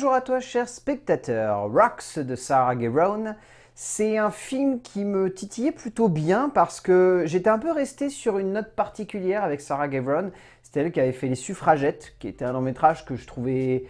Bonjour à toi cher spectateur, Rocks de Sarah Gavron C'est un film qui me titillait plutôt bien parce que j'étais un peu resté sur une note particulière avec Sarah Gavron. C'était elle qui avait fait Les Suffragettes, qui était un long métrage que je trouvais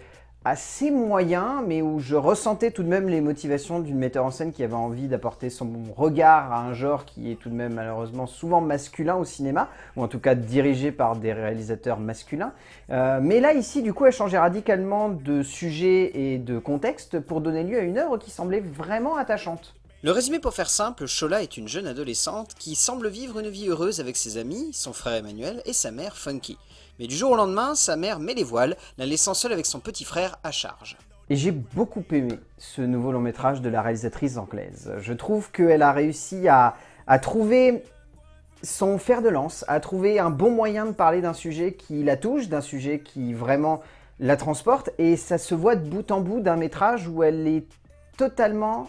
assez moyen, mais où je ressentais tout de même les motivations d'une metteur en scène qui avait envie d'apporter son regard à un genre qui est tout de même malheureusement souvent masculin au cinéma, ou en tout cas dirigé par des réalisateurs masculins. Euh, mais là, ici, du coup, elle changeait radicalement de sujet et de contexte pour donner lieu à une œuvre qui semblait vraiment attachante. Le résumé pour faire simple, Shola est une jeune adolescente qui semble vivre une vie heureuse avec ses amis, son frère Emmanuel et sa mère Funky. Mais du jour au lendemain, sa mère met les voiles, la laissant seule avec son petit frère à charge. Et j'ai beaucoup aimé ce nouveau long métrage de la réalisatrice anglaise. Je trouve qu'elle a réussi à, à trouver son fer de lance, à trouver un bon moyen de parler d'un sujet qui la touche, d'un sujet qui vraiment la transporte, et ça se voit de bout en bout d'un métrage où elle est totalement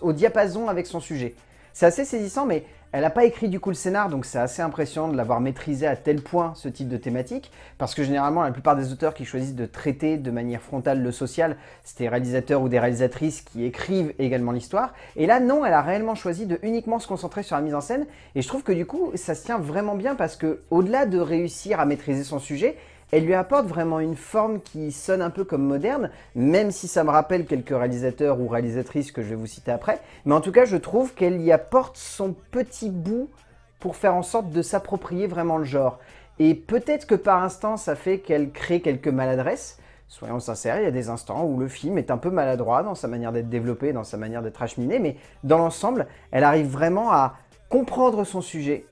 au diapason avec son sujet. C'est assez saisissant, mais elle n'a pas écrit du coup le scénar, donc c'est assez impressionnant de l'avoir maîtrisé à tel point ce type de thématique, parce que généralement la plupart des auteurs qui choisissent de traiter de manière frontale le social, c'est des réalisateurs ou des réalisatrices qui écrivent également l'histoire, et là non, elle a réellement choisi de uniquement se concentrer sur la mise en scène, et je trouve que du coup ça se tient vraiment bien parce que au-delà de réussir à maîtriser son sujet, elle lui apporte vraiment une forme qui sonne un peu comme moderne, même si ça me rappelle quelques réalisateurs ou réalisatrices que je vais vous citer après. Mais en tout cas, je trouve qu'elle y apporte son petit bout pour faire en sorte de s'approprier vraiment le genre. Et peut-être que par instant, ça fait qu'elle crée quelques maladresses. Soyons sincères, il y a des instants où le film est un peu maladroit dans sa manière d'être développé, dans sa manière d'être acheminé, mais dans l'ensemble, elle arrive vraiment à comprendre son sujet,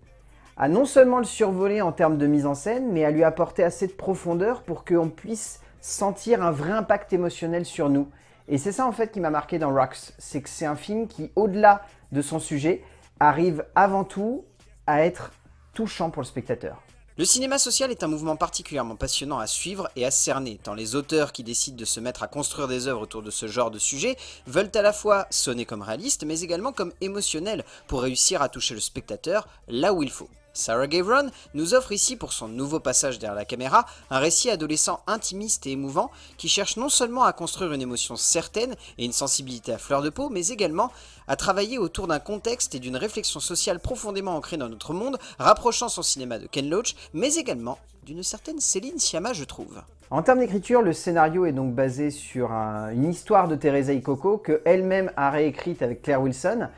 à non seulement le survoler en termes de mise en scène, mais à lui apporter assez de profondeur pour qu'on puisse sentir un vrai impact émotionnel sur nous. Et c'est ça en fait qui m'a marqué dans Rocks, c'est que c'est un film qui, au-delà de son sujet, arrive avant tout à être touchant pour le spectateur. Le cinéma social est un mouvement particulièrement passionnant à suivre et à cerner, tant les auteurs qui décident de se mettre à construire des œuvres autour de ce genre de sujet veulent à la fois sonner comme réaliste mais également comme émotionnel pour réussir à toucher le spectateur là où il faut. Sarah Gavron nous offre ici pour son nouveau passage derrière la caméra un récit adolescent intimiste et émouvant qui cherche non seulement à construire une émotion certaine et une sensibilité à fleur de peau, mais également à travailler autour d'un contexte et d'une réflexion sociale profondément ancrée dans notre monde, rapprochant son cinéma de Ken Loach, mais également d'une certaine Céline Sciamma, je trouve. En termes d'écriture, le scénario est donc basé sur une histoire de Teresa Coco que elle-même a réécrite avec Claire Wilson.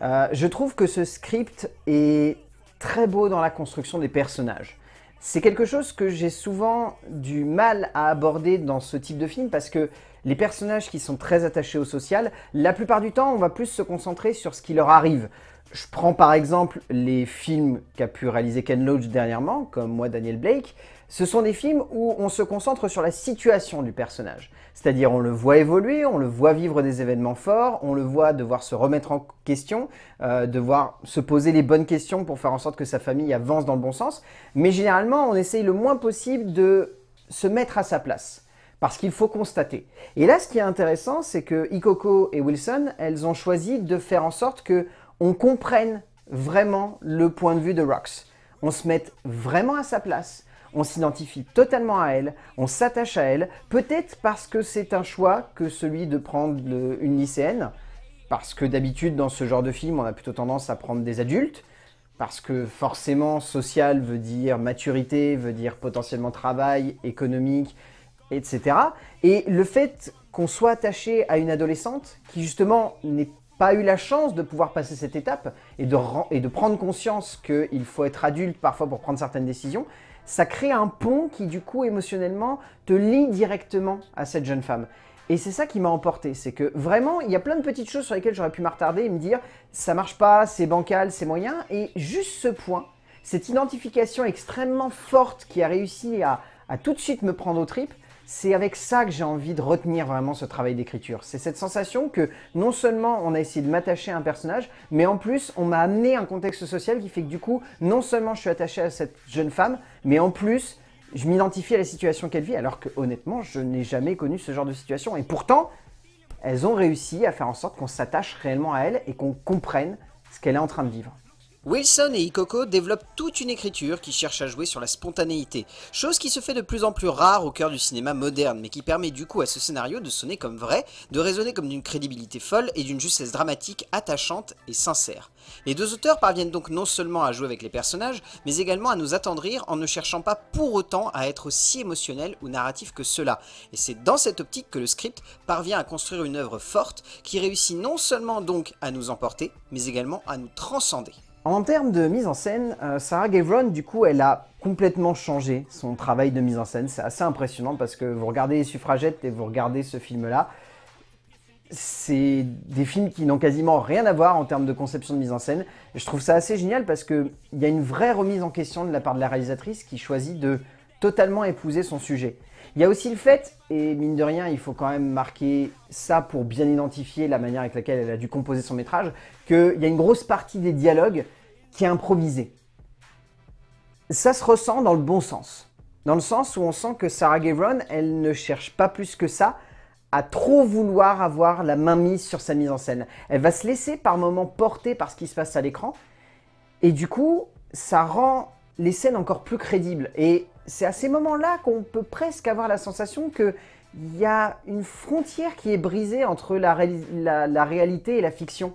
Euh, je trouve que ce script est très beau dans la construction des personnages. C'est quelque chose que j'ai souvent du mal à aborder dans ce type de film parce que les personnages qui sont très attachés au social, la plupart du temps, on va plus se concentrer sur ce qui leur arrive. Je prends par exemple les films qu'a pu réaliser Ken Loach dernièrement, comme moi Daniel Blake. Ce sont des films où on se concentre sur la situation du personnage. C'est-à-dire on le voit évoluer, on le voit vivre des événements forts, on le voit devoir se remettre en question, euh, devoir se poser les bonnes questions pour faire en sorte que sa famille avance dans le bon sens. Mais généralement, on essaye le moins possible de se mettre à sa place parce qu'il faut constater. Et là, ce qui est intéressant, c'est que Ikoko et Wilson, elles ont choisi de faire en sorte que on comprenne vraiment le point de vue de Rox. On se met vraiment à sa place, on s'identifie totalement à elle, on s'attache à elle, peut-être parce que c'est un choix que celui de prendre une lycéenne, parce que d'habitude dans ce genre de film on a plutôt tendance à prendre des adultes, parce que forcément social veut dire maturité, veut dire potentiellement travail, économique, etc. Et le fait qu'on soit attaché à une adolescente qui justement n'ait pas eu la chance de pouvoir passer cette étape et de, et de prendre conscience qu'il faut être adulte parfois pour prendre certaines décisions, ça crée un pont qui du coup émotionnellement te lie directement à cette jeune femme. Et c'est ça qui m'a emporté, c'est que vraiment, il y a plein de petites choses sur lesquelles j'aurais pu m'attarder et me dire ça marche pas, c'est bancal, c'est moyen, et juste ce point, cette identification extrêmement forte qui a réussi à, à tout de suite me prendre au tripes, c'est avec ça que j'ai envie de retenir vraiment ce travail d'écriture. C'est cette sensation que non seulement on a essayé de m'attacher à un personnage, mais en plus on m'a amené un contexte social qui fait que du coup, non seulement je suis attaché à cette jeune femme, mais en plus je m'identifie à la situation qu'elle vit, alors que honnêtement je n'ai jamais connu ce genre de situation. Et pourtant, elles ont réussi à faire en sorte qu'on s'attache réellement à elle et qu'on comprenne ce qu'elle est en train de vivre. Wilson et Ikoko développent toute une écriture qui cherche à jouer sur la spontanéité, chose qui se fait de plus en plus rare au cœur du cinéma moderne, mais qui permet du coup à ce scénario de sonner comme vrai, de résonner comme d'une crédibilité folle et d'une justesse dramatique attachante et sincère. Les deux auteurs parviennent donc non seulement à jouer avec les personnages, mais également à nous attendrir en ne cherchant pas pour autant à être aussi émotionnel ou narratif que cela, et c'est dans cette optique que le script parvient à construire une œuvre forte qui réussit non seulement donc à nous emporter, mais également à nous transcender. En termes de mise en scène, euh, Sarah Gavron, du coup, elle a complètement changé son travail de mise en scène. C'est assez impressionnant parce que vous regardez Les Suffragettes et vous regardez ce film-là, c'est des films qui n'ont quasiment rien à voir en termes de conception de mise en scène. je trouve ça assez génial parce qu'il y a une vraie remise en question de la part de la réalisatrice qui choisit de totalement épouser son sujet. Il y a aussi le fait, et mine de rien, il faut quand même marquer ça pour bien identifier la manière avec laquelle elle a dû composer son métrage, qu'il y a une grosse partie des dialogues qui est improvisé. Ça se ressent dans le bon sens. Dans le sens où on sent que Sarah Gavron, elle ne cherche pas plus que ça à trop vouloir avoir la main mise sur sa mise en scène. Elle va se laisser par moments porter par ce qui se passe à l'écran. Et du coup, ça rend les scènes encore plus crédibles. Et c'est à ces moments-là qu'on peut presque avoir la sensation que il y a une frontière qui est brisée entre la réalité et la fiction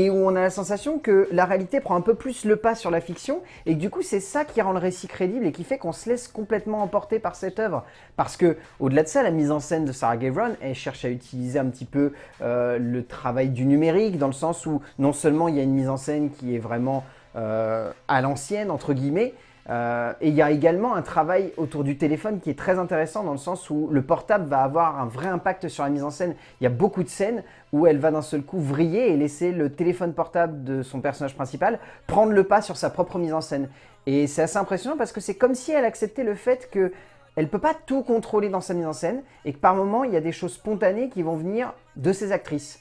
et où on a la sensation que la réalité prend un peu plus le pas sur la fiction, et du coup c'est ça qui rend le récit crédible et qui fait qu'on se laisse complètement emporter par cette œuvre. Parce que, au-delà de ça, la mise en scène de Sarah Gavron, elle cherche à utiliser un petit peu euh, le travail du numérique, dans le sens où non seulement il y a une mise en scène qui est vraiment euh, à l'ancienne, entre guillemets, euh, et il y a également un travail autour du téléphone qui est très intéressant dans le sens où le portable va avoir un vrai impact sur la mise en scène. Il y a beaucoup de scènes où elle va d'un seul coup vriller et laisser le téléphone portable de son personnage principal prendre le pas sur sa propre mise en scène. Et c'est assez impressionnant parce que c'est comme si elle acceptait le fait qu'elle elle peut pas tout contrôler dans sa mise en scène et que par moment il y a des choses spontanées qui vont venir de ses actrices.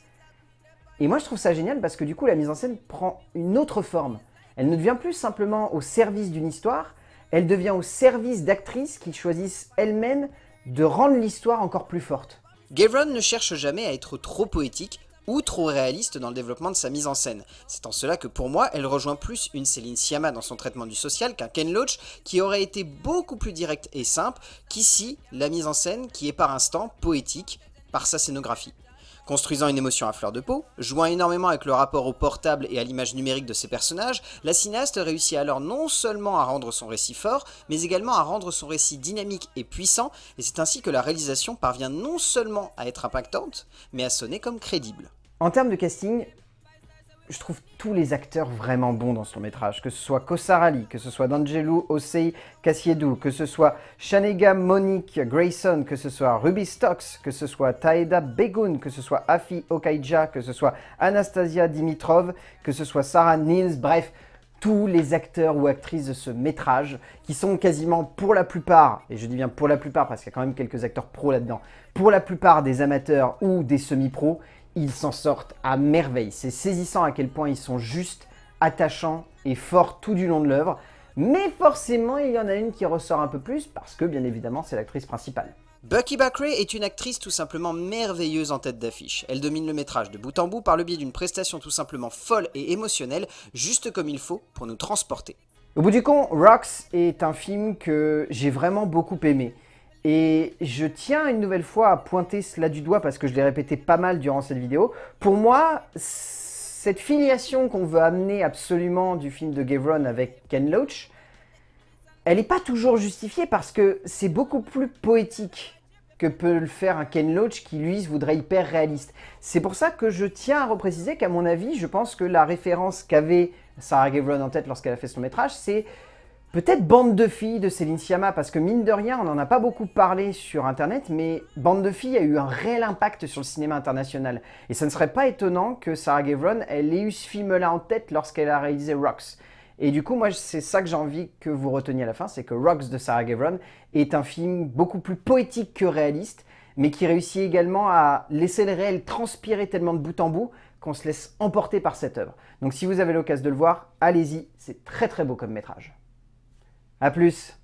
Et moi je trouve ça génial parce que du coup la mise en scène prend une autre forme. Elle ne devient plus simplement au service d'une histoire, elle devient au service d'actrices qui choisissent elles-mêmes de rendre l'histoire encore plus forte. Gavron ne cherche jamais à être trop poétique ou trop réaliste dans le développement de sa mise en scène. C'est en cela que pour moi, elle rejoint plus une Céline Sciamma dans son traitement du social qu'un Ken Loach qui aurait été beaucoup plus direct et simple qu'ici la mise en scène qui est par instant poétique par sa scénographie. Construisant une émotion à fleur de peau, jouant énormément avec le rapport au portable et à l'image numérique de ses personnages, la cinéaste réussit alors non seulement à rendre son récit fort, mais également à rendre son récit dynamique et puissant, et c'est ainsi que la réalisation parvient non seulement à être impactante, mais à sonner comme crédible. En termes de casting, je trouve tous les acteurs vraiment bons dans ce long métrage, que ce soit Ali, que ce soit D'Angelo Osei Cassiedou, que ce soit Shanega Monique Grayson, que ce soit Ruby Stocks, que ce soit Taeda Begun, que ce soit Afi Okaija, que ce soit Anastasia Dimitrov, que ce soit Sarah Nils, bref, tous les acteurs ou actrices de ce métrage, qui sont quasiment pour la plupart, et je dis bien pour la plupart parce qu'il y a quand même quelques acteurs pros là-dedans, pour la plupart des amateurs ou des semi-pros, ils s'en sortent à merveille. C'est saisissant à quel point ils sont juste attachants et forts tout du long de l'œuvre. Mais forcément, il y en a une qui ressort un peu plus parce que, bien évidemment, c'est l'actrice principale. Bucky Buckray est une actrice tout simplement merveilleuse en tête d'affiche. Elle domine le métrage de bout en bout par le biais d'une prestation tout simplement folle et émotionnelle, juste comme il faut pour nous transporter. Au bout du compte, Rocks est un film que j'ai vraiment beaucoup aimé. Et je tiens une nouvelle fois à pointer cela du doigt parce que je l'ai répété pas mal durant cette vidéo. Pour moi, cette filiation qu'on veut amener absolument du film de Gavron avec Ken Loach, elle n'est pas toujours justifiée parce que c'est beaucoup plus poétique que peut le faire un Ken Loach qui, lui, se voudrait hyper réaliste. C'est pour ça que je tiens à repréciser qu'à mon avis, je pense que la référence qu'avait Sarah Gavron en tête lorsqu'elle a fait son métrage, c'est Peut-être Bande de filles de Céline Sciamma, parce que mine de rien, on n'en a pas beaucoup parlé sur Internet, mais Bande de filles a eu un réel impact sur le cinéma international. Et ça ne serait pas étonnant que Sarah Gavron, ait eu ce film-là en tête lorsqu'elle a réalisé Rocks. Et du coup, moi, c'est ça que j'ai envie que vous reteniez à la fin, c'est que Rocks de Sarah Gavron est un film beaucoup plus poétique que réaliste, mais qui réussit également à laisser le réel transpirer tellement de bout en bout qu'on se laisse emporter par cette œuvre. Donc si vous avez l'occasion de le voir, allez-y, c'est très très beau comme métrage. A plus